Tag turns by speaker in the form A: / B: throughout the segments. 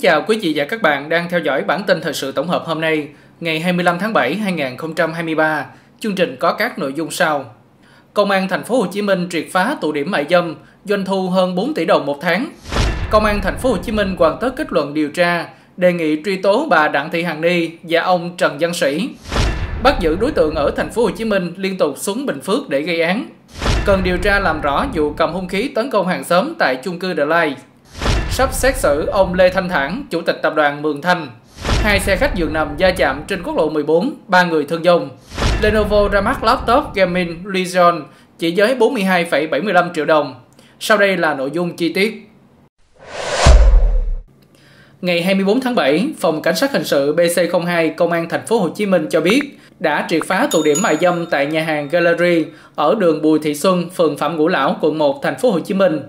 A: Kính chào quý vị và các bạn đang theo dõi bản tin thời sự tổng hợp hôm nay, ngày 25 tháng 7 2023. Chương trình có các nội dung sau: Công an thành phố Hồ Chí Minh triệt phá tụ điểm mại dâm, doanh thu hơn 4 tỷ đồng một tháng. Công an thành phố Hồ Chí Minh hoàn tất kết luận điều tra, đề nghị truy tố bà Đặng Thị Hằng Ni và ông Trần Văn Sĩ. Bắt giữ đối tượng ở thành phố Hồ Chí Minh liên tục xuống Bình Phước để gây án. Cần điều tra làm rõ vụ cầm hung khí tấn công hàng xóm tại chung cư The Light sắp xét xử ông Lê Thanh Thản, Chủ tịch Tập đoàn Mường Thanh. Hai xe khách dường nằm va chạm trên quốc lộ 14, ba người thương vong. Lenovo ra mắt laptop gaming Legion chỉ giới 42,75 triệu đồng. Sau đây là nội dung chi tiết. Ngày 24 tháng 7, Phòng Cảnh sát Hình sự BC02 Công an thành phố Hồ Chí Minh cho biết đã triệt phá tụ điểm mại dâm tại nhà hàng Gallery ở đường Bùi Thị Xuân, phường Phạm Ngũ Lão, quận 1, thành phố Hồ Chí Minh.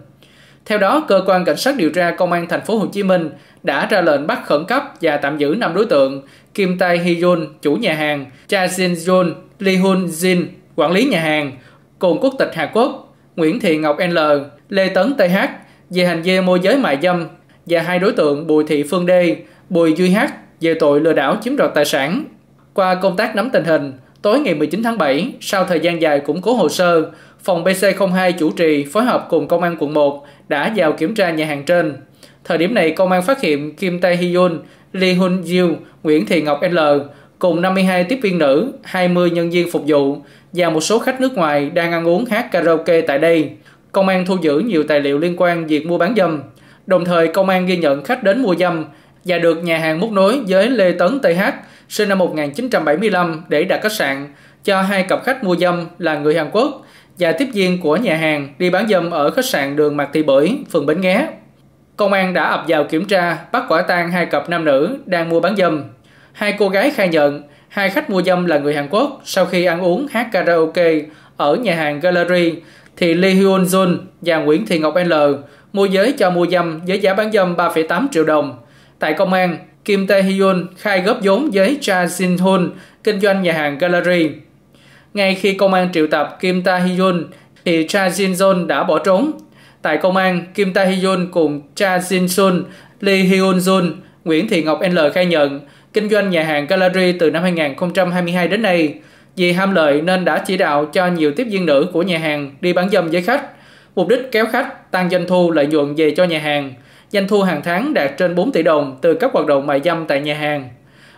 A: Theo đó, cơ quan cảnh sát điều tra công an thành phố Hồ Chí Minh đã ra lệnh bắt khẩn cấp và tạm giữ 5 đối tượng Kim Tai Hyun, chủ nhà hàng, Cha Shin Jun, Lee Hun Jin, quản lý nhà hàng, cùng quốc tịch Hàn Quốc, Nguyễn Thị Ngọc L, Lê Tấn TH về hành vi môi giới mại dâm và hai đối tượng Bùi Thị Phương D, Bùi Duy H về tội lừa đảo chiếm đoạt tài sản. Qua công tác nắm tình hình, tối ngày 19 tháng 7, sau thời gian dài củng cố hồ sơ, phòng BC02 chủ trì phối hợp cùng công an quận 1 đã vào kiểm tra nhà hàng trên. Thời điểm này, công an phát hiện Kim Tae Hyun, Lee Hun Jiu, Nguyễn Thị Ngọc L cùng 52 tiếp viên nữ, 20 nhân viên phục vụ và một số khách nước ngoài đang ăn uống hát karaoke tại đây. Công an thu giữ nhiều tài liệu liên quan việc mua bán dâm. Đồng thời, công an ghi nhận khách đến mua dâm và được nhà hàng móc nối với Lê Tấn TH, sinh năm 1975 để đặt khách sạn cho hai cặp khách mua dâm là người Hàn Quốc và tiếp viên của nhà hàng đi bán dâm ở khách sạn đường Mạc Thị Bưởi, phường Bến Nghé. Công an đã ập vào kiểm tra, bắt quả tang hai cặp nam nữ đang mua bán dâm. Hai cô gái khai nhận, hai khách mua dâm là người Hàn Quốc sau khi ăn uống hát karaoke ở nhà hàng Gallery thì Lee Hyun Jun và Nguyễn Thị Ngọc L mua giới cho mua dâm với giá bán dâm 3,8 triệu đồng. Tại công an, Kim Tae Hyun khai góp vốn với Cha Shin Hun kinh doanh nhà hàng Gallery. Ngay khi công an triệu tập Kim Ta Hyun, thì Cha Jin Jong đã bỏ trốn. Tại công an, Kim Ta Hyun cùng Cha Jin Sun, Lee Hyun Jun, Nguyễn Thị Ngọc L. khai nhận kinh doanh nhà hàng Gallery từ năm 2022 đến nay. Vì ham lợi nên đã chỉ đạo cho nhiều tiếp viên nữ của nhà hàng đi bán dâm với khách. Mục đích kéo khách, tăng doanh thu lợi nhuận về cho nhà hàng. Doanh thu hàng tháng đạt trên 4 tỷ đồng từ các hoạt động mại dâm tại nhà hàng.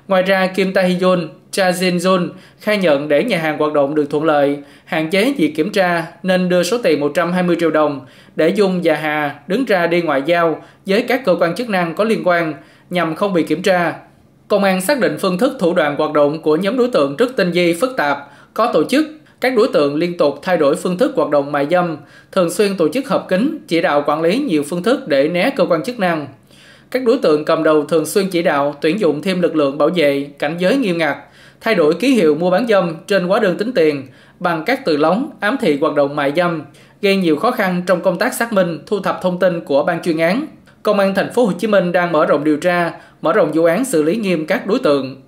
A: Ngoài ra, Kim Tae Hyun Cha Jin Jun khai nhận để nhà hàng hoạt động được thuận lợi, hạn chế việc kiểm tra nên đưa số tiền 120 triệu đồng để Dung và Hà đứng ra đi ngoại giao với các cơ quan chức năng có liên quan nhằm không bị kiểm tra. Công an xác định phương thức thủ đoạn hoạt động của nhóm đối tượng rất tinh vi phức tạp, có tổ chức. Các đối tượng liên tục thay đổi phương thức hoạt động mại dâm, thường xuyên tổ chức hợp kín, chỉ đạo quản lý nhiều phương thức để né cơ quan chức năng. Các đối tượng cầm đầu thường xuyên chỉ đạo tuyển dụng thêm lực lượng bảo vệ, cảnh giới nghiêm ngặt, thay đổi ký hiệu mua bán dâm trên hóa đơn tính tiền bằng các từ lóng ám thị hoạt động mại dâm, gây nhiều khó khăn trong công tác xác minh, thu thập thông tin của ban chuyên án. Công an thành phố Hồ Chí Minh đang mở rộng điều tra, mở rộng vụ án xử lý nghiêm
B: các đối tượng.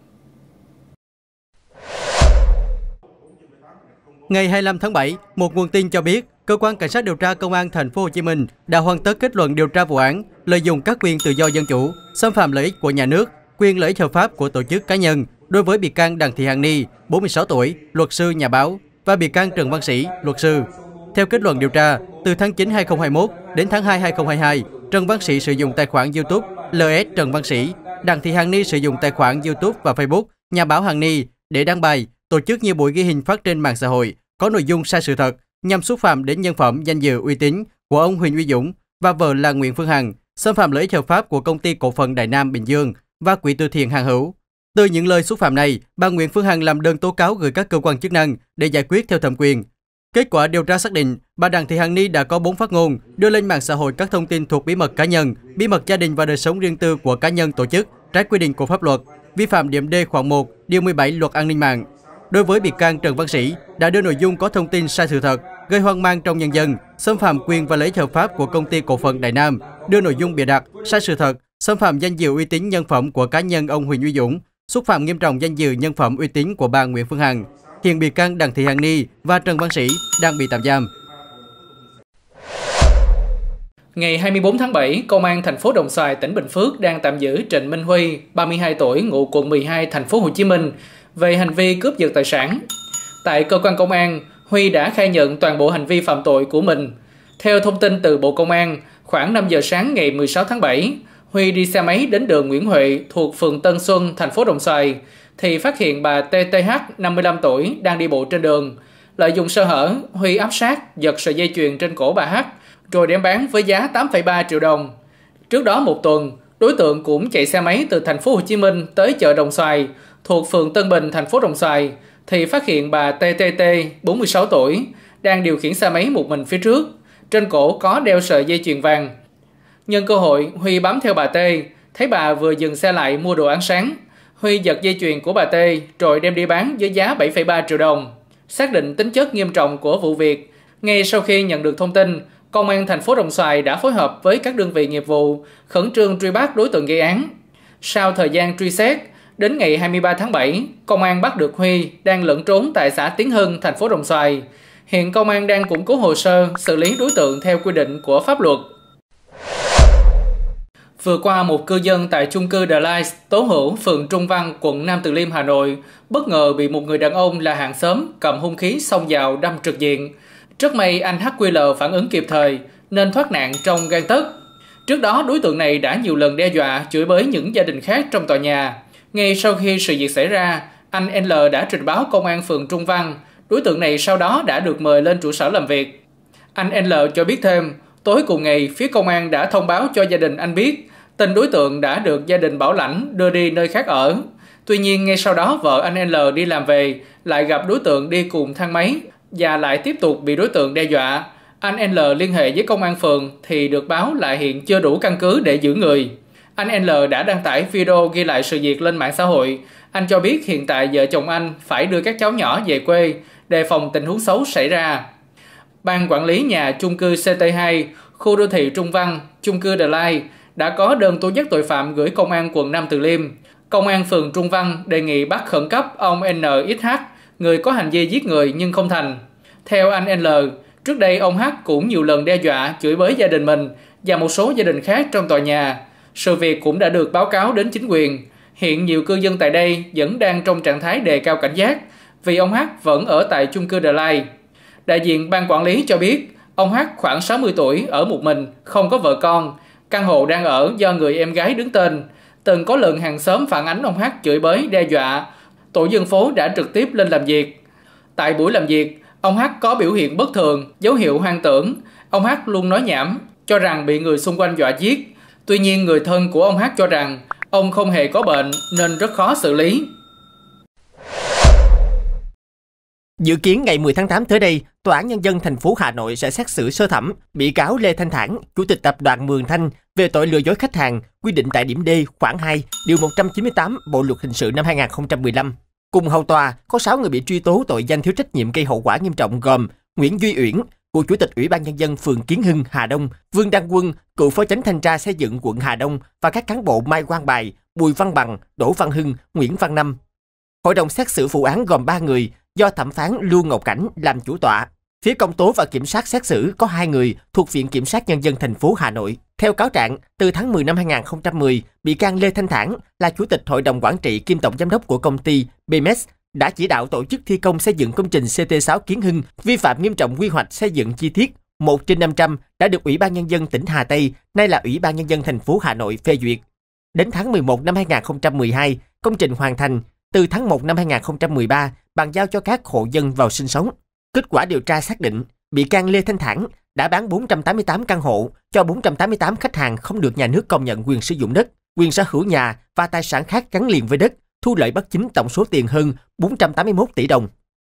B: Ngày 25 tháng 7, một nguồn tin cho biết, cơ quan cảnh sát điều tra công an thành phố Hồ Chí Minh đã hoàn tất kết luận điều tra vụ án lợi dụng các quyền tự do dân chủ, xâm phạm lợi ích của nhà nước, quyền lợi ích hợp pháp của tổ chức cá nhân Đối với bị can Đặng Thị Hằng Ni, 46 tuổi, luật sư nhà báo và bị can Trần Văn Sĩ, luật sư. Theo kết luận điều tra, từ tháng 9 2021 đến tháng 2 2022, Trần Văn Sĩ sử dụng tài khoản YouTube LS Trần Văn Sĩ, Đặng Thị Hằng Ni sử dụng tài khoản YouTube và Facebook nhà báo Hằng Ni để đăng bài, tổ chức nhiều buổi ghi hình phát trên mạng xã hội có nội dung sai sự thật nhằm xúc phạm đến nhân phẩm, danh dự, uy tín của ông Huỳnh Uy Dũng và vợ là Nguyễn Phương Hằng, xâm phạm lợi ích hợp pháp của công ty cổ phần Đại Nam Bình Dương và quỹ từ thiện Hàng Hữu. Từ những lời xúc phạm này, bà Nguyễn Phương Hằng làm đơn tố cáo gửi các cơ quan chức năng để giải quyết theo thẩm quyền. Kết quả điều tra xác định, bà Đặng Thị Hằng Ni đã có 4 phát ngôn đưa lên mạng xã hội các thông tin thuộc bí mật cá nhân, bí mật gia đình và đời sống riêng tư của cá nhân tổ chức, trái quy định của pháp luật, vi phạm điểm D khoảng 1, điều 17 Luật An ninh mạng. Đối với bị can Trần Văn Sĩ đã đưa nội dung có thông tin sai sự thật, gây hoang mang trong nhân dân, xâm phạm quyền và lợi ích hợp pháp của công ty cổ phần Đại Nam, đưa nội dung bịa đặt, sai sự thật, xâm phạm danh dự uy tín nhân phẩm của cá nhân ông Huỳnh Uy Dũng, xúc phạm nghiêm trọng danh dự nhân phẩm uy tín của bà Nguyễn Phương Hằng. Hiện bị can Đặng Thị Hằng Ni và Trần Văn Sĩ đang bị tạm giam.
A: Ngày 24 tháng 7, Công an thành phố Đồng Xoài, tỉnh Bình Phước đang tạm giữ Trịnh Minh Huy, 32 tuổi, ngụ quận 12, thành phố Hồ Chí Minh, về hành vi cướp giật tài sản. Tại cơ quan công an, Huy đã khai nhận toàn bộ hành vi phạm tội của mình. Theo thông tin từ Bộ Công an, khoảng 5 giờ sáng ngày 16 tháng 7, Huy đi xe máy đến đường Nguyễn Huệ thuộc phường Tân Xuân, thành phố Đồng Xoài, thì phát hiện bà TTH, 55 tuổi, đang đi bộ trên đường. Lợi dụng sơ hở, Huy áp sát, giật sợi dây chuyền trên cổ bà H, rồi đem bán với giá 8,3 triệu đồng. Trước đó một tuần, đối tượng cũng chạy xe máy từ thành phố Hồ Chí Minh tới chợ Đồng Xoài, thuộc phường Tân Bình, thành phố Đồng Xoài, thì phát hiện bà TTT, 46 tuổi, đang điều khiển xe máy một mình phía trước. Trên cổ có đeo sợi dây chuyền vàng, Nhân cơ hội, Huy bám theo bà tê thấy bà vừa dừng xe lại mua đồ ăn sáng. Huy giật dây chuyền của bà tê rồi đem đi bán với giá 7,3 triệu đồng. Xác định tính chất nghiêm trọng của vụ việc, ngay sau khi nhận được thông tin, Công an thành phố Đồng Xoài đã phối hợp với các đơn vị nghiệp vụ khẩn trương truy bắt đối tượng gây án. Sau thời gian truy xét, đến ngày 23 tháng 7, công an bắt được Huy đang lẫn trốn tại xã Tiến Hưng, thành phố Đồng Xoài. Hiện công an đang củng cố hồ sơ xử lý đối tượng theo quy định của pháp luật. Vừa qua, một cư dân tại chung cư The Lights, Tố Hữu, phường Trung Văn, quận Nam Từ Liêm, Hà Nội, bất ngờ bị một người đàn ông là hàng xóm cầm hung khí xông vào đâm trực diện. Rất may anh HQL phản ứng kịp thời, nên thoát nạn trong gan tấc. Trước đó, đối tượng này đã nhiều lần đe dọa, chửi bới những gia đình khác trong tòa nhà. Ngay sau khi sự việc xảy ra, anh L đã trình báo công an phường Trung Văn. Đối tượng này sau đó đã được mời lên trụ sở làm việc. Anh L cho biết thêm, tối cùng ngày, phía công an đã thông báo cho gia đình anh biết Tên đối tượng đã được gia đình bảo lãnh đưa đi nơi khác ở. Tuy nhiên ngay sau đó vợ anh L đi làm về, lại gặp đối tượng đi cùng thang máy và lại tiếp tục bị đối tượng đe dọa. Anh L liên hệ với công an phường thì được báo lại hiện chưa đủ căn cứ để giữ người. Anh L đã đăng tải video ghi lại sự việc lên mạng xã hội. Anh cho biết hiện tại vợ chồng anh phải đưa các cháu nhỏ về quê, đề phòng tình huống xấu xảy ra. Ban quản lý nhà chung cư CT2, khu đô thị Trung Văn, chung cư The Lai đã có đơn tố giác tội phạm gửi Công an quận Nam Từ Liêm. Công an phường Trung Văn đề nghị bắt khẩn cấp ông NXH, người có hành vi giết người nhưng không thành. Theo anh L, trước đây ông H cũng nhiều lần đe dọa, chửi bới gia đình mình và một số gia đình khác trong tòa nhà. Sự việc cũng đã được báo cáo đến chính quyền. Hiện nhiều cư dân tại đây vẫn đang trong trạng thái đề cao cảnh giác vì ông H vẫn ở tại chung cư Đà Lai. Đại diện ban quản lý cho biết, ông H khoảng 60 tuổi ở một mình, không có vợ con, Căn hộ đang ở do người em gái đứng tên. Từng có lần hàng xóm phản ánh ông Hát chửi bới, đe dọa. Tổ dân phố đã trực tiếp lên làm việc. Tại buổi làm việc, ông Hát có biểu hiện bất thường, dấu hiệu hoang tưởng. Ông Hát luôn nói nhảm, cho rằng bị người xung quanh dọa giết. Tuy nhiên, người thân của ông Hát cho rằng ông không hề có bệnh nên rất
C: khó xử lý. Dự kiến ngày 10 tháng 8 tới đây, Tòa án Nhân dân thành phố Hà Nội sẽ xét xử sơ thẩm bị cáo Lê Thanh Thản, Chủ tịch Tập đoàn Mường Thanh về tội lừa dối khách hàng, quy định tại điểm D khoảng 2, điều 198 Bộ Luật Hình sự năm 2015. Cùng hầu tòa, có 6 người bị truy tố tội danh thiếu trách nhiệm gây hậu quả nghiêm trọng gồm Nguyễn Duy Uyển, cựu Chủ tịch Ủy ban Nhân dân phường Kiến Hưng, Hà Đông, Vương Đăng Quân, cựu Phó Chánh Thanh tra xây dựng quận Hà Đông và các cán bộ Mai Quang Bài, Bùi Văn Bằng, Đỗ Văn Hưng, Nguyễn Văn Năm. Hội đồng xét xử vụ án gồm 3 người, do thẩm phán Lưu Ngọc Cảnh làm chủ tọa. Phía công tố và kiểm sát xét xử có hai người thuộc Viện Kiểm sát Nhân dân thành phố Hà Nội. Theo cáo trạng, từ tháng 10 năm 2010, bị can Lê Thanh Thản là Chủ tịch Hội đồng Quản trị kiêm Tổng Giám đốc của công ty BMS đã chỉ đạo tổ chức thi công xây dựng công trình CT6 Kiến Hưng vi phạm nghiêm trọng quy hoạch xây dựng chi tiết 1 trên 500 đã được Ủy ban Nhân dân tỉnh Hà Tây, nay là Ủy ban Nhân dân thành phố Hà Nội phê duyệt. Đến tháng 11 năm 2012, công trình hoàn thành, từ tháng 1 năm 2013 bàn giao cho các hộ dân vào sinh sống. Kết quả điều tra xác định, bị can Lê Thanh Thản đã bán 488 căn hộ cho 488 khách hàng không được nhà nước công nhận quyền sử dụng đất, quyền sở hữu nhà và tài sản khác gắn liền với đất, thu lợi bất chính tổng số tiền hơn 481 tỷ đồng.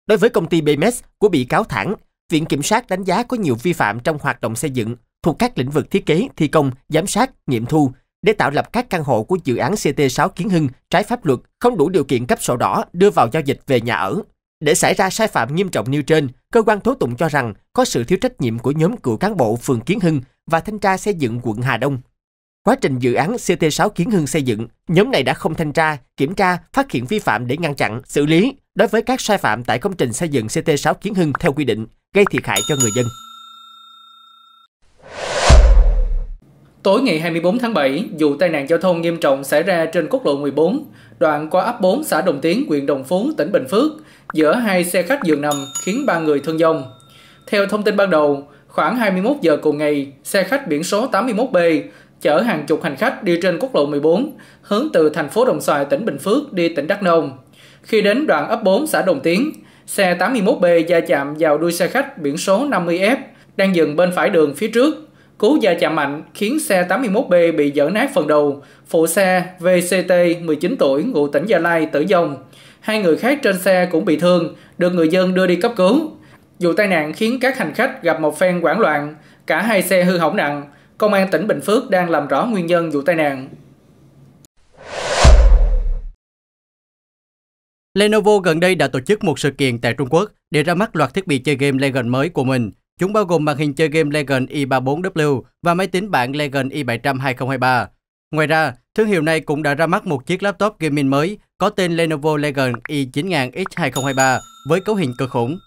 C: Đối với công ty BMS của bị cáo Thản, Viện Kiểm sát đánh giá có nhiều vi phạm trong hoạt động xây dựng thuộc các lĩnh vực thiết kế, thi công, giám sát, nghiệm thu, để tạo lập các căn hộ của dự án CT6 Kiến Hưng trái pháp luật không đủ điều kiện cấp sổ đỏ đưa vào giao dịch về nhà ở. Để xảy ra sai phạm nghiêm trọng nêu trên, cơ quan tố tụng cho rằng có sự thiếu trách nhiệm của nhóm cựu cán bộ phường Kiến Hưng và thanh tra xây dựng quận Hà Đông. Quá trình dự án CT6 Kiến Hưng xây dựng, nhóm này đã không thanh tra, kiểm tra, phát hiện vi phạm để ngăn chặn, xử lý đối với các sai phạm tại công trình xây dựng CT6 Kiến Hưng theo quy định, gây thiệt hại cho người dân.
A: Tối ngày 24 tháng 7, vụ tai nạn giao thông nghiêm trọng xảy ra trên quốc lộ 14, đoạn qua ấp 4 xã Đồng Tiến, huyện Đồng Phú, tỉnh Bình Phước, giữa hai xe khách giường nằm khiến ba người thương vong. Theo thông tin ban đầu, khoảng 21 giờ cùng ngày, xe khách biển số 81B chở hàng chục hành khách đi trên quốc lộ 14 hướng từ thành phố Đồng Xoài, tỉnh Bình Phước đi tỉnh Đắk Nông. Khi đến đoạn ấp 4 xã Đồng Tiến, xe 81B va chạm vào đuôi xe khách biển số 50F đang dừng bên phải đường phía trước Cú va chạm mạnh khiến xe 81B bị dở nát phần đầu, phụ xe VCT 19 tuổi ngụ tỉnh Gia Lai tử vong. Hai người khác trên xe cũng bị thương, được người dân đưa đi cấp cứu. Vụ tai nạn khiến các hành khách gặp một phen hoảng loạn, cả hai xe hư hỏng nặng. Công an tỉnh Bình Phước đang làm rõ nguyên nhân vụ tai nạn.
B: Lenovo gần đây đã tổ chức một sự kiện tại Trung Quốc để ra mắt loạt thiết bị chơi game Legend mới của mình. Chúng bao gồm màn hình chơi game Legend i34W và máy tính bảng Legend i700 2023. Ngoài ra, thương hiệu này cũng đã ra mắt một chiếc laptop gaming mới có tên Lenovo Legend i9000X 2023 với cấu hình cực khủng.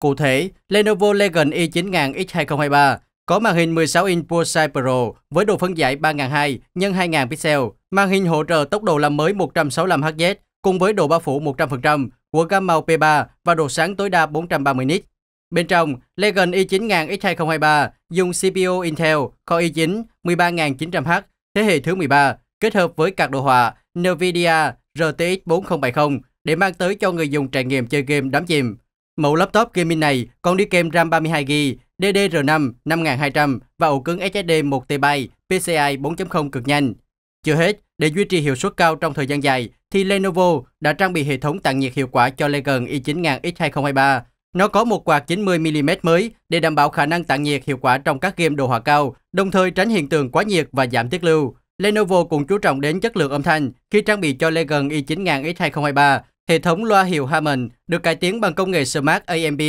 B: Cụ thể, Lenovo Legend i9000X 2023 có màn hình 16 inch ProSize Pro với độ phân giải 3002 x 2000 pixel, màn hình hỗ trợ tốc độ làm mới 165Hz cùng với độ bao phủ 100%, của Gamma P3 và độ sáng tối đa 430 nits. Bên trong, Legion i9000 X2023 dùng CPU Intel Core i9 13900H thế hệ thứ 13 kết hợp với card đồ họa NVIDIA RTX 4070 để mang tới cho người dùng trải nghiệm chơi game đắm chìm. Mẫu laptop gaming này còn đi kèm RAM 32GB, DDR5 5200 và ổ cứng SSD 1TB PCI 4.0 cực nhanh. Chưa hết, để duy trì hiệu suất cao trong thời gian dài, thì Lenovo đã trang bị hệ thống tản nhiệt hiệu quả cho Legion i9000 X2023 nó có một quạt 90mm mới để đảm bảo khả năng tản nhiệt hiệu quả trong các game đồ họa cao, đồng thời tránh hiện tượng quá nhiệt và giảm tiết lưu. Lenovo cũng chú trọng đến chất lượng âm thanh khi trang bị cho Legion i9000 X2023. Hệ thống loa hiệu Harman được cải tiến bằng công nghệ Smart AMB,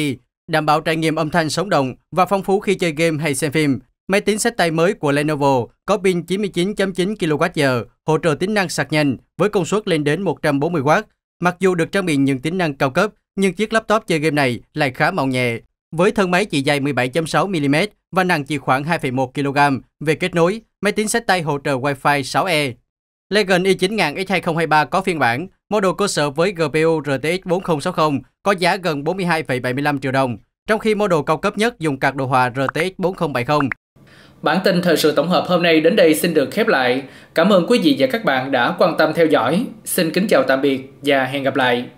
B: đảm bảo trải nghiệm âm thanh sống động và phong phú khi chơi game hay xem phim. Máy tính sách tay mới của Lenovo có pin 99.9 kWh, hỗ trợ tính năng sạc nhanh với công suất lên đến 140W. Mặc dù được trang bị những tính năng cao cấp, nhưng chiếc laptop chơi game này lại khá mỏng nhẹ. Với thân máy chỉ dài 17.6mm và nặng chỉ khoảng 2,1kg về kết nối, máy tính sách tay hỗ trợ Wi-Fi 6E. legend i9000 X2023 có phiên bản, model cơ sở với GPU RTX 4060 có giá gần 42,75 triệu đồng, trong khi model cao cấp nhất dùng card đồ họa RTX 4070. Bản tin thời sự tổng hợp
A: hôm nay đến đây xin được khép lại. Cảm ơn quý vị và các bạn đã quan tâm theo dõi. Xin kính chào tạm biệt và hẹn gặp lại.